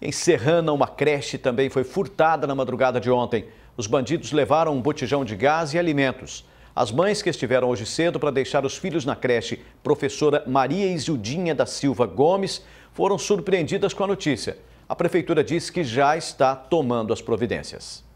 Em Serrana, uma creche também foi furtada na madrugada de ontem. Os bandidos levaram um botijão de gás e alimentos. As mães que estiveram hoje cedo para deixar os filhos na creche, professora Maria Isildinha da Silva Gomes, foram surpreendidas com a notícia. A prefeitura diz que já está tomando as providências.